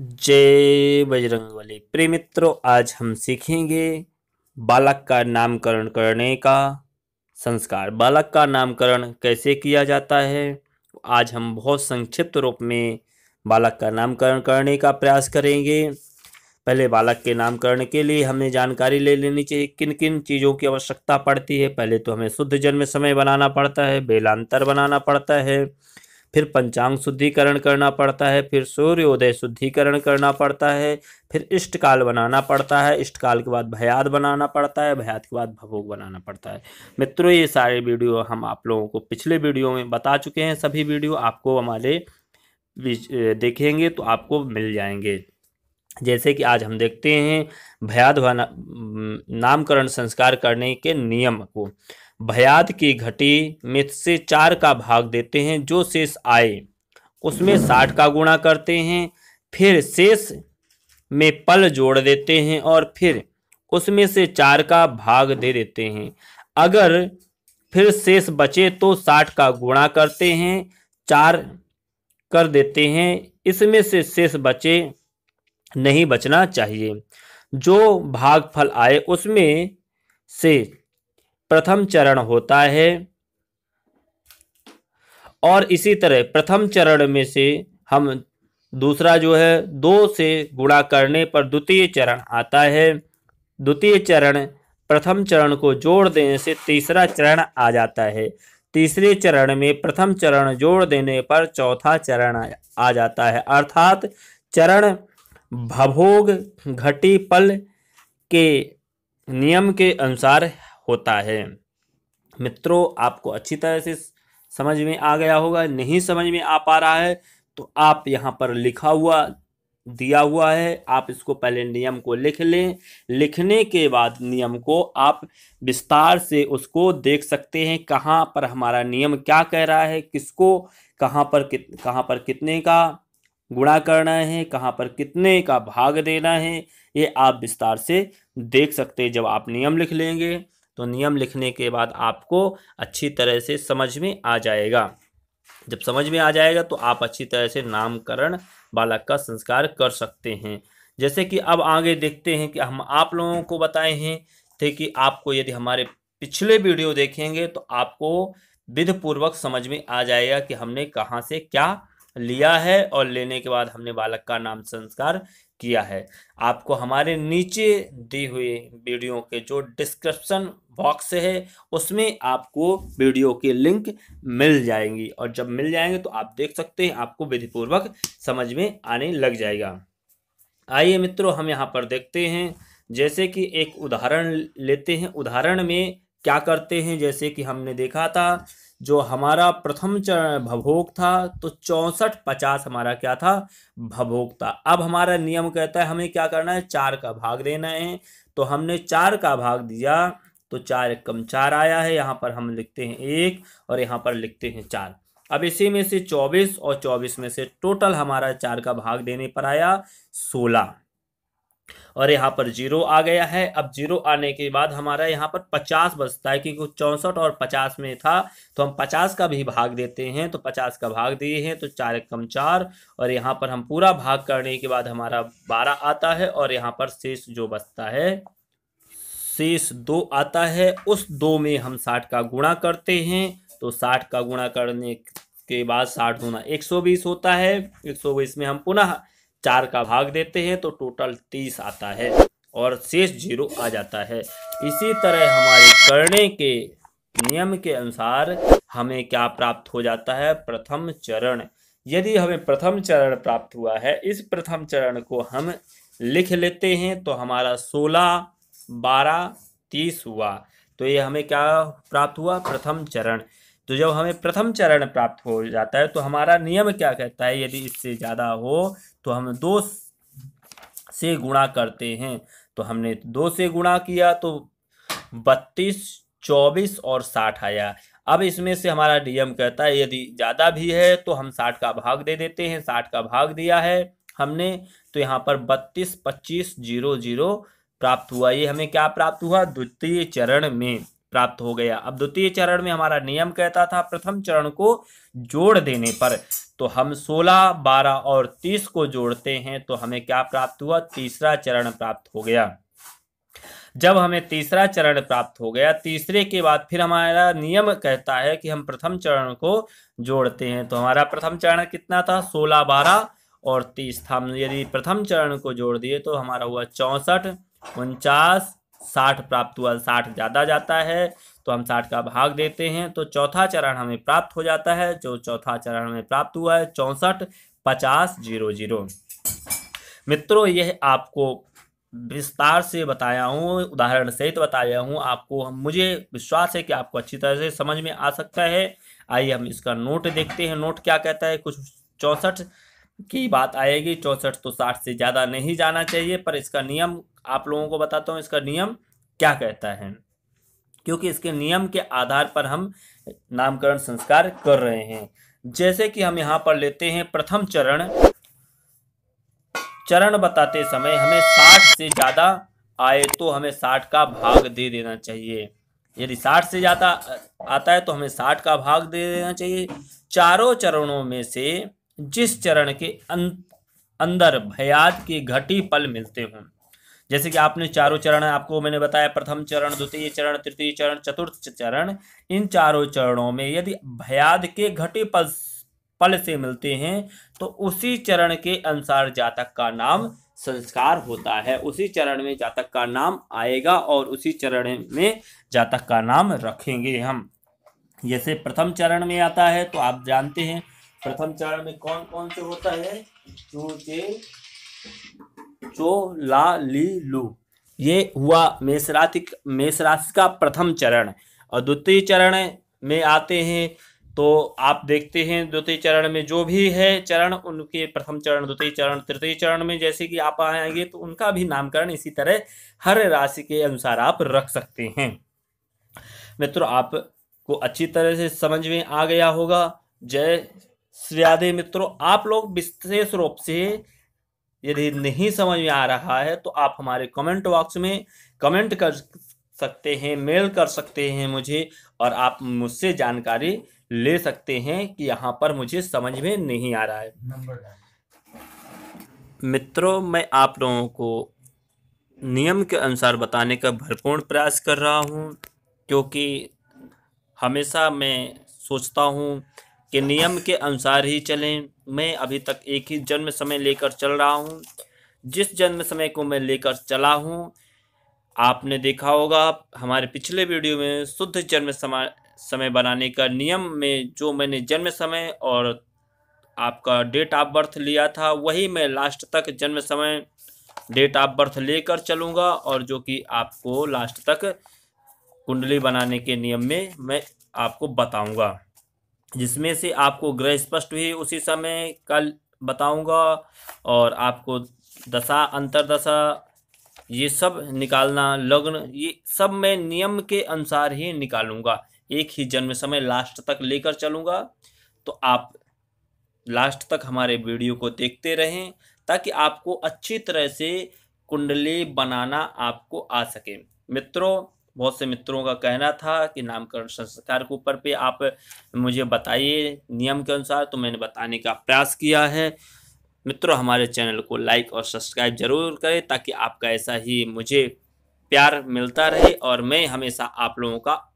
जय बजरंग वाली प्रे मित्रों आज हम सीखेंगे बालक का नामकरण करने का संस्कार बालक का नामकरण कैसे किया जाता है आज हम बहुत संक्षिप्त रूप में बालक का नामकरण करने का प्रयास करेंगे पहले बालक के नामकरण के लिए हमें जानकारी ले लेनी चाहिए किन किन चीज़ों की आवश्यकता पड़ती है पहले तो हमें शुद्ध जन्म समय बनाना पड़ता है बेलांतर बनाना पड़ता है फिर पंचांग शुद्धिकरण करना पड़ता है फिर सूर्योदय शुद्धिकरण करना पड़ता है फिर इष्टकाल बनाना पड़ता है इष्टकाल के बाद भयाद बनाना पड़ता है भयाद के बाद भभोग बनाना पड़ता है मित्रों ये सारे वीडियो हम आप लोगों को पिछले वीडियो में बता चुके हैं सभी वीडियो आपको हमारे देखेंगे तो आपको मिल जाएंगे जैसे कि आज हम देखते हैं भयाद नामकरण संस्कार करने के नियम को भयाद के घटे में से चार का भाग देते हैं जो शेष आए उसमें साठ का गुणा करते हैं फिर शेष में पल जोड़ देते हैं और फिर उसमें से चार का भाग दे देते हैं अगर फिर शेष बचे तो साठ का गुणा करते हैं चार कर देते हैं इसमें से शेष बचे नहीं बचना चाहिए जो भागफल आए उसमें से प्रथम चरण होता है और इसी तरह प्रथम चरण में से हम दूसरा जो है दो से गुणा करने पर द्वितीय चरण आता है द्वितीय चरण प्रथम चरण को जोड़ देने से तीसरा चरण आ जाता है तीसरे चरण में प्रथम चरण जोड़ देने पर चौथा चरण आ जाता है अर्थात चरण भभोग घटी पल के नियम के अनुसार होता है मित्रों आपको अच्छी तरह से समझ में आ गया होगा नहीं समझ में आ पा रहा है तो आप यहाँ पर लिखा हुआ दिया हुआ है आप इसको पहले नियम को लिख लें लिखने के बाद नियम को आप विस्तार से उसको देख सकते हैं कहाँ पर हमारा नियम क्या कह रहा है किसको कहाँ पर कित कहाँ पर कितने का गुणा करना है कहाँ पर कितने का भाग देना है ये आप विस्तार से देख सकते हैं जब आप नियम लिख लेंगे तो नियम लिखने के बाद आपको अच्छी तरह से समझ में आ जाएगा जब समझ में आ जाएगा तो आप अच्छी तरह से नामकरण बालक का संस्कार कर सकते हैं जैसे कि अब आगे देखते हैं कि हम आप लोगों को बताए हैं थे कि आपको यदि हमारे पिछले वीडियो देखेंगे तो आपको विध पूर्वक समझ में आ जाएगा कि हमने कहाँ से क्या लिया है और लेने के बाद हमने बालक का नाम संस्कार किया है आपको हमारे नीचे दी हुई वीडियो के जो डिस्क्रिप्शन बॉक्स है उसमें आपको वीडियो के लिंक मिल जाएंगी और जब मिल जाएंगे तो आप देख सकते हैं आपको विधिपूर्वक समझ में आने लग जाएगा आइए मित्रों हम यहाँ पर देखते हैं जैसे कि एक उदाहरण लेते हैं उदाहरण में क्या करते हैं जैसे कि हमने देखा था जो हमारा प्रथम चरण भभोग था तो चौंसठ पचास हमारा क्या था भभोग था अब हमारा नियम कहता है हमें क्या करना है चार का भाग लेना है तो हमने चार का भाग दिया तो चार कम चार आया है यहाँ पर हम लिखते हैं एक और यहाँ पर लिखते हैं चार अब इसी में से चौबीस और चौबीस में से टोटल हमारा चार का भाग देने पर आया सोलह और यहाँ पर जीरो आ गया है अब जीरो आने के बाद हमारा यहाँ पर पचास बचता है क्योंकि चौंसठ और पचास में था तो हम पचास का भी भाग देते हैं तो पचास का भाग दिए हैं तो चार कम चार और यहाँ पर हम पूरा भाग करने के बाद हमारा बारह आता है और यहाँ पर शेष जो बचता है शेष दो आता है उस दो में हम साठ का गुणा करते हैं तो साठ का गुणा करने के बाद साठ गुना एक सौ बीस होता है एक सौ बीस में हम पुनः चार का भाग देते हैं तो टोटल तीस आता है और शेष जीरो आ जाता है इसी तरह हमारे करने के नियम के अनुसार हमें क्या प्राप्त हो जाता है प्रथम चरण यदि हमें प्रथम चरण प्राप्त हुआ है इस प्रथम चरण को हम लिख लेते हैं तो हमारा सोलह बारह तीस हुआ तो ये हमें क्या प्राप्त हुआ प्रथम चरण तो जब हमें प्रथम चरण प्राप्त हो जाता है तो हमारा नियम क्या कहता है यदि इससे ज़्यादा हो तो हम दो से गुणा करते हैं तो हमने दो से गुणा किया तो बत्तीस चौबीस और साठ आया अब इसमें से हमारा नियम कहता है यदि ज़्यादा भी है तो हम साठ का भाग दे देते हैं साठ का भाग दिया है हमने तो यहाँ पर बत्तीस पच्चीस जीरो जीरो प्राप्त हुआ ये हमें क्या प्राप्त हुआ द्वितीय चरण में प्राप्त हो गया अब द्वितीय चरण में हमारा नियम कहता था प्रथम चरण को जोड़ देने पर तो हम 16, 12 और 30 को जोड़ते हैं तो हमें क्या प्राप्त हुआ तीसरा चरण प्राप्त हो गया जब हमें तीसरा चरण प्राप्त हो गया तीसरे के बाद फिर हमारा नियम कहता है कि हम प्रथम चरण को जोड़ते हैं तो हमारा प्रथम चरण कितना था सोलह बारह और तीस था यदि प्रथम चरण को जोड़ दिए तो हमारा हुआ चौंसठ उनचास साठ प्राप्त हुआ साठ ज़्यादा जाता है तो हम साठ का भाग देते हैं तो चौथा चरण हमें प्राप्त हो जाता है जो चौथा चरण हमें प्राप्त हुआ है चौंसठ पचास जीरो जीरो मित्रों यह आपको विस्तार से बताया हूँ उदाहरण सहित बताया हूँ आपको हम मुझे विश्वास है कि आपको अच्छी तरह से समझ में आ सकता है आइए हम इसका नोट देखते हैं नोट क्या कहता है कुछ चौंसठ की बात आएगी चौंसठ तो साठ से ज़्यादा नहीं जाना चाहिए पर इसका नियम आप लोगों को बताता हूँ इसका नियम क्या कहता है क्योंकि इसके नियम के आधार पर हम नामकरण संस्कार कर रहे हैं जैसे कि हम यहाँ पर लेते हैं प्रथम चरण चरण बताते समय हमें साठ से ज़्यादा आए तो हमें साठ का भाग दे देना चाहिए यदि साठ से ज़्यादा आता है तो हमें साठ का भाग दे देना चाहिए चारों चरणों में से जिस चरण के अं-, अंदर भयाद की घटी पल मिलते हों जैसे कि आपने चारों चरण आपको मैंने बताया प्रथम चरण द्वितीय चरण तृतीय चरण चतुर्थ चरण इन चारों चरणों में यदि भयाद के घटे पल पल से मिलते हैं तो उसी चरण के अनुसार जातक का नाम संस्कार होता है उसी चरण में जातक का नाम आएगा और उसी चरण में जातक का नाम रखेंगे हम जैसे प्रथम चरण में आता है तो आप जानते हैं प्रथम चरण में कौन कौन से होता है चूचे चो तो ला ली लू ये हुआ मेष राशि मेष राशि का प्रथम चरण और द्वितीय चरण में आते हैं तो आप देखते हैं द्वितीय चरण में जो भी है चरण उनके प्रथम चरण द्वितीय चरण तृतीय चरण में जैसे कि आप आएंगे तो उनका भी नामकरण इसी तरह हर राशि के अनुसार आप रख सकते हैं मित्रों आपको अच्छी तरह से समझ में आ गया होगा जय श्री मित्रों आप लोग विशेष रूप से यदि नहीं समझ में आ रहा है तो आप हमारे कमेंट बॉक्स में कमेंट कर सकते हैं मेल कर सकते हैं मुझे और आप मुझसे जानकारी ले सकते हैं कि यहाँ पर मुझे समझ में नहीं आ रहा है मित्रों मैं आप लोगों को नियम के अनुसार बताने का भरपूर्ण प्रयास कर रहा हूँ क्योंकि हमेशा मैं सोचता हूँ कि नियम के अनुसार ही चलें मैं अभी तक एक ही जन्म समय लेकर चल रहा हूँ जिस जन्म समय को मैं लेकर चला हूँ आपने देखा होगा हमारे पिछले वीडियो में शुद्ध जन्म समय समय बनाने का नियम में जो मैंने जन्म समय और आपका डेट ऑफ बर्थ लिया था वही मैं लास्ट तक जन्म समय डेट ऑफ बर्थ लेकर चलूँगा और जो कि आपको लास्ट तक कुंडली बनाने के नियम में मैं आपको बताऊँगा जिसमें से आपको ग्रह स्पष्ट हुई उसी समय कल बताऊंगा और आपको दशा अंतरदशा ये सब निकालना लग्न ये सब मैं नियम के अनुसार ही निकालूंगा एक ही जन्म समय लास्ट तक लेकर चलूंगा तो आप लास्ट तक हमारे वीडियो को देखते रहें ताकि आपको अच्छी तरह से कुंडली बनाना आपको आ सके मित्रों बहुत से मित्रों का कहना था कि नामकरण संस्कार के ऊपर पे आप मुझे बताइए नियम के अनुसार तो मैंने बताने का प्रयास किया है मित्रों हमारे चैनल को लाइक और सब्सक्राइब जरूर करें ताकि आपका ऐसा ही मुझे प्यार मिलता रहे और मैं हमेशा आप लोगों का